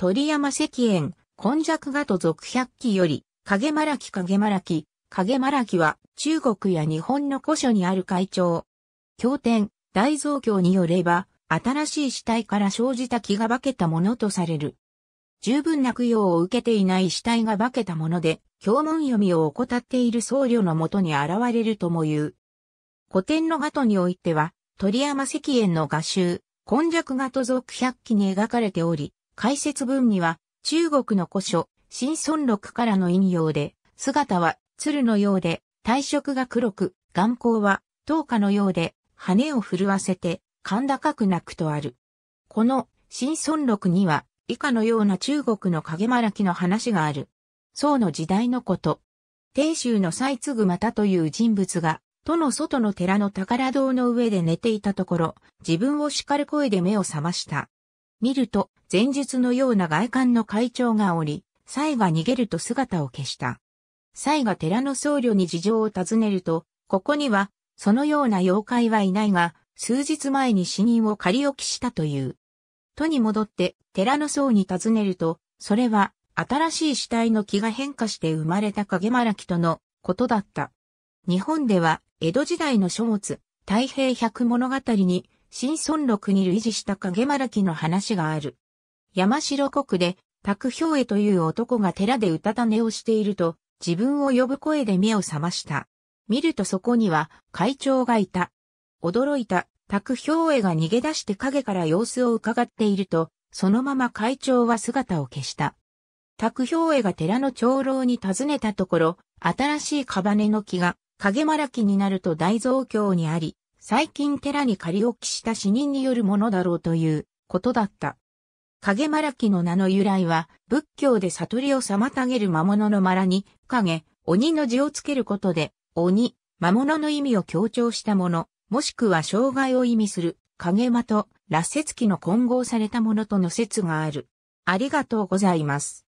鳥山石燕、根弱画と続百鬼より、影まらき影まらき、影まらきは中国や日本の古書にある会長。経典、大蔵経によれば、新しい死体から生じた気が化けたものとされる。十分な供養を受けていない死体が化けたもので、教文読みを怠っている僧侶のもとに現れるとも言う。古典の画においては、鳥山石燕の画集、根弱画と続百鬼に描かれており、解説文には、中国の古書、新孫録からの引用で、姿は鶴のようで、体色が黒く、眼光は灯火のようで、羽を震わせて、甲高く鳴くとある。この、新孫録には、以下のような中国の影まらきの話がある。宋の時代のこと。鄭州の再次ぐたという人物が、都の外の寺の宝堂の上で寝ていたところ、自分を叱る声で目を覚ました。見ると、前述のような外観の会長がおり、サが逃げると姿を消した。サが寺の僧侶に事情を尋ねると、ここには、そのような妖怪はいないが、数日前に死人を仮置きしたという。都に戻って、寺の僧に尋ねると、それは、新しい死体の気が変化して生まれた影まらきとのことだった。日本では、江戸時代の書物、太平百物語に、新村録に類似した影丸木の話がある。山城国で、卓兵衛という男が寺でうたた寝をしていると、自分を呼ぶ声で目を覚ました。見るとそこには、会長がいた。驚いた、卓兵衛が逃げ出して影から様子を伺っていると、そのまま会長は姿を消した。卓兵衛が寺の長老に尋ねたところ、新しいカバネの木が、影丸らきになると大増強にあり、最近寺に仮置きした死人によるものだろうということだった。影マラキの名の由来は、仏教で悟りを妨げる魔物のマラに、影、鬼の字をつけることで、鬼、魔物の意味を強調したもの、もしくは障害を意味する、影魔と、羅刹機の混合されたものとの説がある。ありがとうございます。